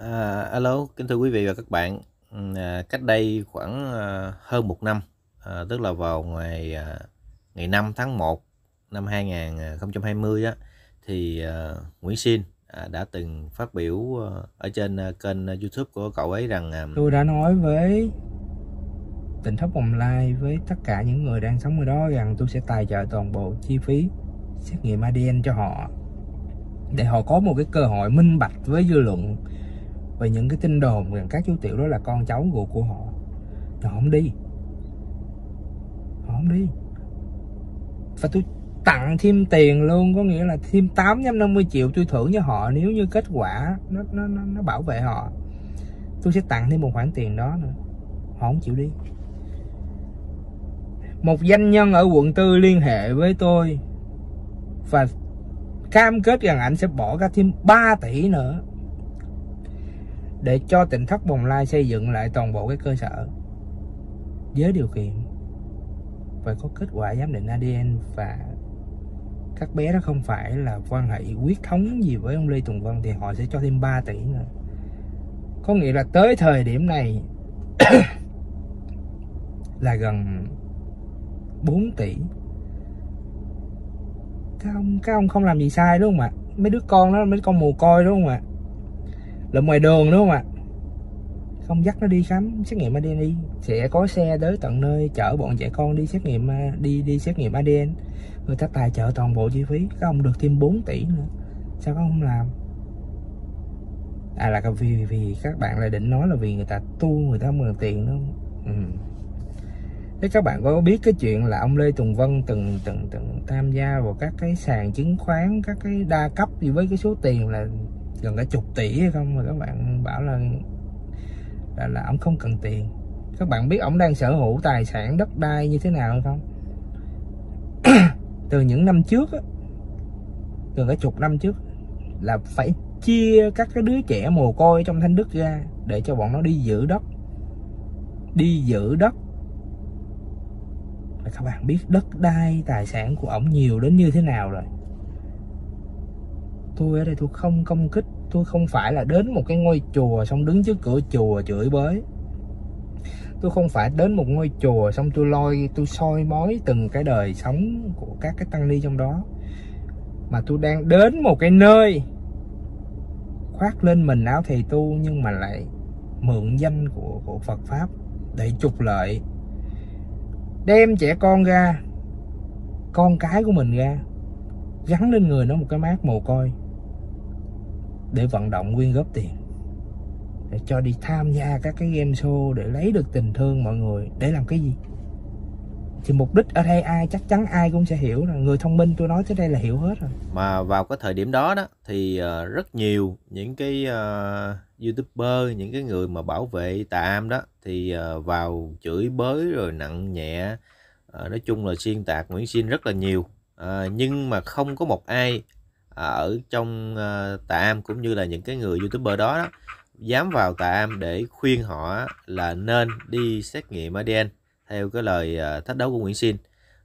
À, alo, kính thưa quý vị và các bạn. Ừ, à, cách đây khoảng à, hơn một năm, à, tức là vào ngày à, ngày 5 tháng 1 năm 2020 á, thì à, Nguyễn xin à, đã từng phát biểu à, ở trên à, kênh YouTube của cậu ấy rằng à, tôi đã nói với tỉnh thất bồng lai với tất cả những người đang sống ở đó rằng tôi sẽ tài trợ toàn bộ chi phí xét nghiệm ADN cho họ để họ có một cái cơ hội minh bạch với dư luận về những cái tin đồn rằng các chú tiểu đó là con cháu ruột của họ họ không đi họ không đi và tôi tặng thêm tiền luôn có nghĩa là thêm tám trăm năm mươi triệu tôi thưởng cho họ nếu như kết quả nó nó nó, nó bảo vệ họ tôi sẽ tặng thêm một khoản tiền đó nữa họ không chịu đi một doanh nhân ở quận tư liên hệ với tôi và cam kết rằng anh sẽ bỏ ra thêm 3 tỷ nữa để cho tỉnh thất bồng lai xây dựng lại toàn bộ cái cơ sở với điều kiện phải có kết quả giám định ADN và các bé đó không phải là quan hệ huyết thống gì với ông Lê Tùng Vân thì họ sẽ cho thêm 3 tỷ nữa có nghĩa là tới thời điểm này là gần 4 tỷ các ông, các ông không làm gì sai đúng không ạ mấy đứa con đó mấy đứa con mồ côi đúng không ạ là ngoài đường đúng không ạ à? không dắt nó đi khám xét nghiệm ADN đi sẽ có xe tới tận nơi chở bọn trẻ con đi xét nghiệm à, đi đi xét nghiệm ADN người ta tài trợ toàn bộ chi phí các ông được thêm 4 tỷ nữa sao các ông không làm à là vì vì các bạn lại định nói là vì người ta tu người ta không cần tiền nữa ừ. thế các bạn có biết cái chuyện là ông Lê Tùng Vân từng từng từng tham gia vào các cái sàn chứng khoán các cái đa cấp gì với cái số tiền là gần cả chục tỷ hay không mà các bạn bảo là là, là ông không cần tiền các bạn biết ông đang sở hữu tài sản đất đai như thế nào không từ những năm trước gần cả chục năm trước là phải chia các cái đứa trẻ mồ côi trong thanh đức ra để cho bọn nó đi giữ đất đi giữ đất và các bạn biết đất đai tài sản của ổng nhiều đến như thế nào rồi tôi ở đây tôi không công kích tôi không phải là đến một cái ngôi chùa xong đứng trước cửa chùa chửi bới tôi không phải đến một ngôi chùa xong tôi loi tôi soi mói từng cái đời sống của các cái tăng ni trong đó mà tôi đang đến một cái nơi khoác lên mình áo thầy tu nhưng mà lại mượn danh của của Phật pháp để trục lợi đem trẻ con ra con cái của mình ra gắn lên người nó một cái mát mồ côi để vận động quyên góp tiền để cho đi tham gia các cái game show để lấy được tình thương mọi người để làm cái gì thì mục đích ở đây ai chắc chắn ai cũng sẽ hiểu là người thông minh tôi nói tới đây là hiểu hết rồi mà vào cái thời điểm đó đó thì ờ, rất nhiều những cái uh, youtuber những cái người mà bảo vệ tà am đó thì uh, vào chửi bới rồi nặng nhẹ uh, nói chung là xuyên tạc nguyễn xin rất là nhiều uh, nhưng mà không có một ai À, ở trong Tà Am cũng như là những cái người youtuber đó, đó dám vào Tà Am để khuyên họ là nên đi xét nghiệm ADN theo cái lời à, thách đấu của Nguyễn Sinh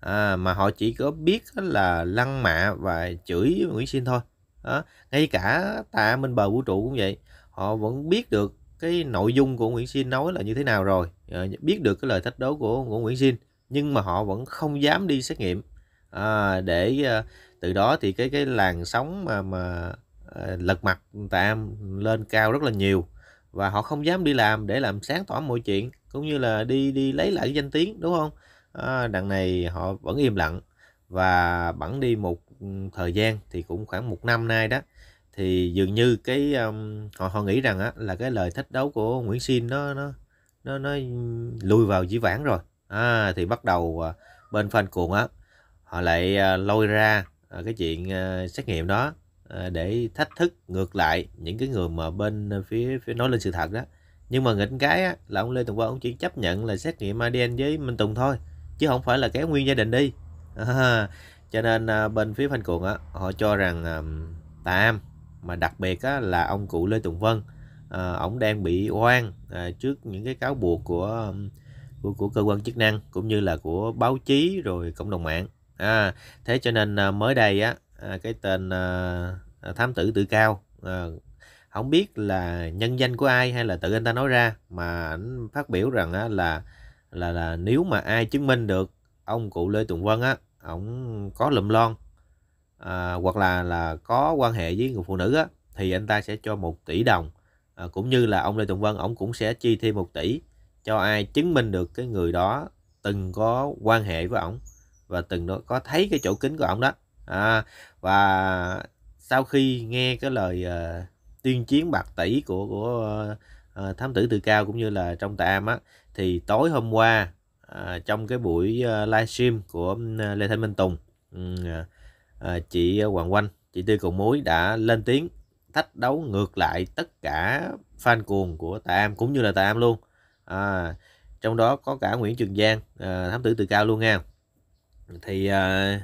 à, mà họ chỉ có biết là lăng mạ và chửi Nguyễn Sinh thôi đó. ngay cả Tà Am bên bờ vũ trụ cũng vậy họ vẫn biết được cái nội dung của Nguyễn Sinh nói là như thế nào rồi à, biết được cái lời thách đấu của, của Nguyễn Sinh nhưng mà họ vẫn không dám đi xét nghiệm à, để à, từ đó thì cái cái làn sóng mà mà ờ, lật mặt tạm lên cao rất là nhiều và họ không dám đi làm để làm sáng tỏ mọi chuyện cũng như là đi đi lấy lại danh tiếng đúng không à, đằng này họ vẫn im lặng và bẵng đi một ừ, thời gian thì cũng khoảng một năm nay đó thì dường như cái um, họ họ nghĩ rằng á, là cái lời thách đấu của Nguyễn Xin nó nó nó nó lùi vào dĩ vãng rồi à, thì bắt đầu ờ, bên fan cuồng á họ lại lôi ra Ờ, cái chuyện ờ, xét nghiệm đó ờ, để thách thức ngược lại những cái người mà bên phía phía nói lên sự thật đó nhưng mà nghịch cái là ông Lê Tùng Quang ông chỉ chấp nhận là xét nghiệm ADN với Minh Tùng thôi chứ không phải là kéo nguyên gia đình đi à, cho nên à, bên phía Phanh Cuồng á, họ cho rằng à, Tam mà đặc biệt là ông cụ Lê Tùng Vân à, ông đang bị oan à, trước những cái cáo buộc của của của cơ quan chức năng cũng như là của báo chí rồi cộng đồng mạng à, thế cho nên à, mới đây á à, cái tên à, à, thám tử tự cao à, không biết là nhân danh của ai hay là tự anh ta nói ra mà anh phát biểu rằng á, là là là nếu mà ai chứng minh được ông cụ Lê Tùng Vân á ông có lùm lon à, hoặc là là có quan hệ với người phụ nữ á thì anh ta sẽ cho một tỷ đồng à, cũng như là ông Lê Tùng Vân ông cũng sẽ chi thêm một tỷ cho ai chứng minh được cái người đó từng có quan hệ với ổng và từng đó có thấy cái chỗ kính của ông đó à, và sau khi nghe cái lời uh, tuyên chiến bạc tỷ của của uh, thám tử từ cao cũng như là trong tạ am á thì tối hôm qua uh, trong cái buổi uh, livestream của lê thanh minh tùng uh, uh, chị hoàng oanh chị tư cùng muối đã lên tiếng thách đấu ngược lại tất cả fan cuồng của tạ am cũng như là tạ am luôn à, trong đó có cả nguyễn trường giang uh, thám tử từ cao luôn nha thì uh,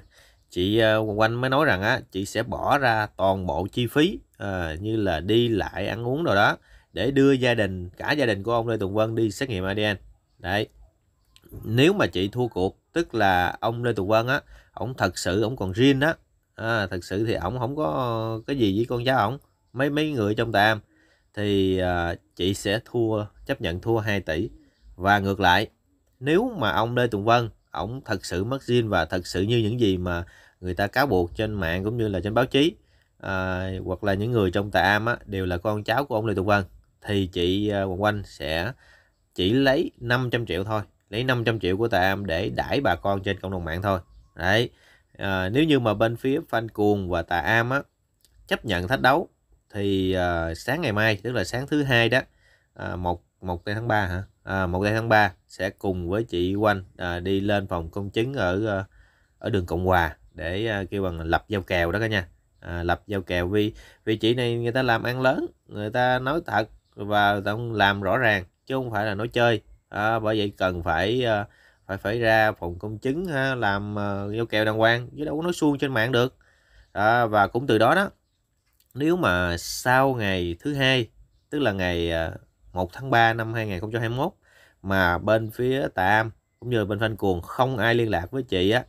chị uh, à, quanh mới nói rằng á chị sẽ bỏ ra toàn bộ chi phí uh, như là đi lại ăn uống rồi đó để đưa gia đình cả gia đình của ông Lê Tùng Vân đi xét nghiệm ADN đấy nếu mà chị thua cuộc tức là ông Lê Tùng Vân á ông thật sự ông còn riêng á à, thật sự thì ông không có cái gì với con cháu ông mấy mấy người trong tam thì uh, chị sẽ thua chấp nhận thua 2 tỷ và ngược lại nếu mà ông Lê Tùng Vân ổng thật sự mất zin và thật sự như những gì mà người ta cáo buộc trên mạng cũng như là trên báo chí à, hoặc là những người trong tà am á, đều là con cháu của ông Lê Tùng Vân thì chị à, Hoàng Oanh sẽ chỉ lấy 500 triệu thôi lấy 500 triệu của tà am để đãi bà con trên cộng đồng mạng thôi đấy à, nếu như mà bên phía Phan cuồng và tà am á, chấp nhận thách đấu thì à, sáng ngày mai tức là sáng thứ hai đó à, một một tháng 3 hả à, ngày tháng 3 sẽ cùng với chị Oanh à, đi lên phòng công chứng ở ờ, ở đường Cộng Hòa để à, kêu bằng lập giao kèo đó cả nha à, lập giao kèo vì vị trí này người ta làm ăn lớn người ta nói thật và người ta làm rõ ràng chứ không phải là nói chơi à, bởi vậy cần phải à, phải phải ra phòng công chứng ha, à, làm à, giao kèo đàng hoàng chứ đâu có nói suông trên mạng được à, và cũng từ đó đó nếu mà sau ngày thứ hai tức là ngày 1 tháng 3 năm 2021 mà bên phía Tạ Am cũng như bên Phan Cuồng không ai liên lạc với chị á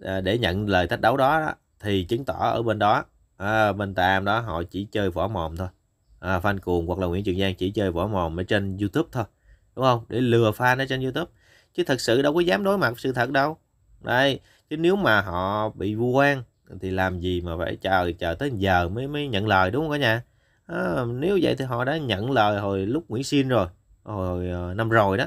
à, để nhận lời thách đấu đó, đó thì chứng tỏ ở bên đó à, bên Tạ Am đó họ chỉ chơi vỏ mồm thôi à, Phanh Cuồng hoặc là Nguyễn Trường Giang chỉ chơi vỏ mồm ở trên YouTube thôi đúng không để lừa fan ở trên YouTube chứ thật sự đâu có dám đối mặt sự thật đâu đây chứ nếu mà họ bị vu oan thì làm gì mà phải chờ chờ tới giờ mới mới nhận lời đúng không cả nhà à, nếu vậy thì họ đã nhận lời hồi lúc Nguyễn Xin rồi hồi ờ, năm rồi đó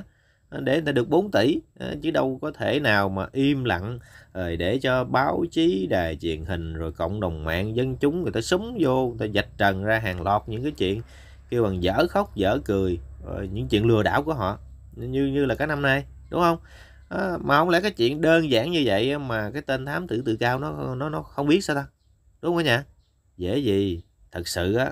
ờ, để người ta được 4 tỷ chứ đâu có thể nào mà im lặng rồi để cho báo chí đài truyền hình rồi cộng đồng mạng dân chúng người ta súng vô người ta dạch trần ra hàng loạt những cái chuyện kêu bằng dở khóc dở cười rồi những chuyện lừa đảo của họ như như là cả năm nay đúng không à, mà không lẽ cái chuyện đơn giản như vậy mà cái tên thám tử tự cao nó nó nó không biết sao ta đúng không nhỉ? dễ gì thật sự á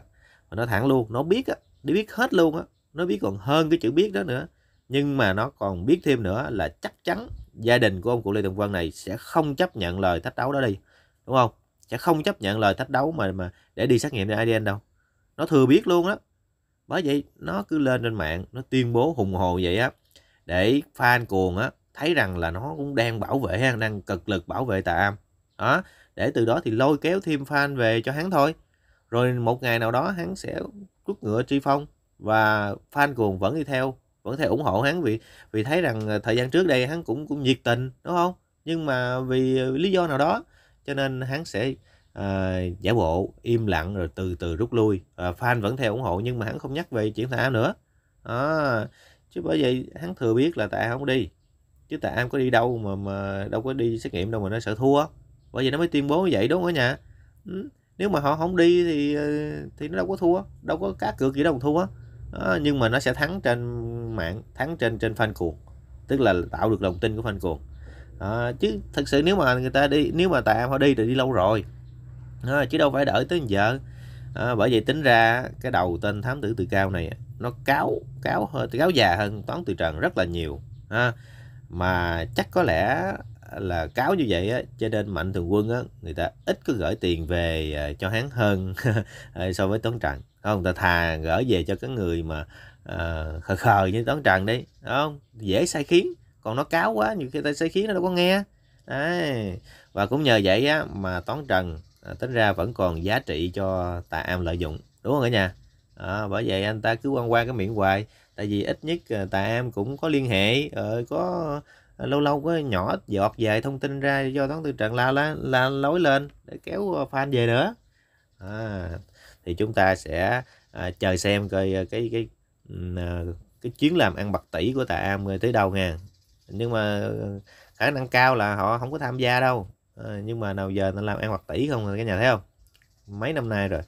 mà nó thẳng luôn nó biết á nó biết hết luôn á nó biết còn hơn cái chữ biết đó nữa nhưng mà nó còn biết thêm nữa là chắc chắn gia đình của ông cụ Lê Tùng Vân này sẽ không chấp nhận lời thách đấu đó đi đúng không sẽ không chấp nhận lời thách đấu mà mà để đi xét nghiệm ADN đâu nó thừa biết luôn đó bởi vậy nó cứ lên trên mạng nó tuyên bố hùng hồ vậy á để fan cuồng á thấy rằng là nó cũng đang bảo vệ đang cực lực bảo vệ tà am đó để từ đó thì lôi kéo thêm fan về cho hắn thôi rồi một ngày nào đó hắn sẽ rút ngựa tri phong và fan cuồng vẫn đi theo vẫn theo ủng hộ hắn vì vì thấy rằng ờ, thời gian trước đây hắn cũng cũng nhiệt tình đúng không nhưng mà vì lý do nào đó cho nên hắn sẽ à, giả bộ im lặng rồi từ từ rút lui à, fan vẫn theo ủng hộ nhưng mà hắn không nhắc về chuyện tạ am nữa à, chứ bởi vậy hắn thừa biết là tạ không đi chứ tạ am có đi đâu mà mà đâu có đi xét nghiệm đâu mà nó sợ thua bởi vậy nó mới tuyên bố như vậy đúng không ở nhà ừ nếu mà họ không đi thì ờ, thì nó đâu có thua đâu có cá cược gì đâu mà thua đó, nhưng mà nó sẽ thắng trên mạng thắng trên trên fan cuồng tức là tạo được lòng tin của fan cuồng đó, chứ thật sự nếu mà người ta đi nếu mà tại em họ đi thì đi lâu rồi đó, chứ đâu phải đợi tới giờ à, bởi vậy tính ra cái đầu tên thám tử từ cao này nó cáo cáo hơi cáo già hơn toán từ trần rất là nhiều ha mà chắc có lẽ là cáo như vậy á, cho nên mạnh thường quân á, người ta ít có gửi tiền về à, cho hắn hơn so với toán trần không người ta thà gửi về cho cái người mà uh, khờ khờ như toán trần đi Đúng không dễ sai khiến còn nó cáo quá nhiều khi ta sai khiến nó đâu có nghe Đấy. và cũng nhờ vậy á, mà toán trần à, tính ra vẫn còn giá trị cho tà am lợi dụng đúng không cả nhà à, bởi vậy anh ta cứ quan qua cái miệng hoài tại vì ít nhất tà am cũng có liên hệ ờ, có Ờ, lâu lâu có nhỏ giọt vài thông tin ra do toán tư trận la, la, la lối lên để kéo ờ, fan về nữa à, thì chúng ta sẽ à, chờ xem coi ờ, cái cái cái, cái chuyến làm ăn bạc tỷ của tạ am tới đâu nha nhưng mà khả năng cao là họ không có tham gia đâu à, nhưng mà nào giờ nó làm ăn bạc tỷ không rồi à, cả nhà thấy không mấy năm nay rồi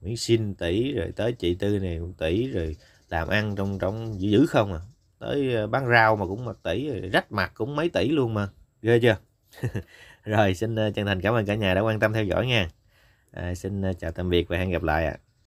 Nguyễn Sinh tỷ rồi tới chị Tư này cũng tỷ rồi làm ăn trong trong dữ dữ không à tới ờ, bán rau mà cũng một tỷ rách mặt cũng mấy tỷ luôn mà ghê chưa rồi xin ờ, chân thành cảm ơn cả nhà đã quan tâm theo dõi nha à, xin ờ, chào tạm biệt và hẹn gặp lại ạ à.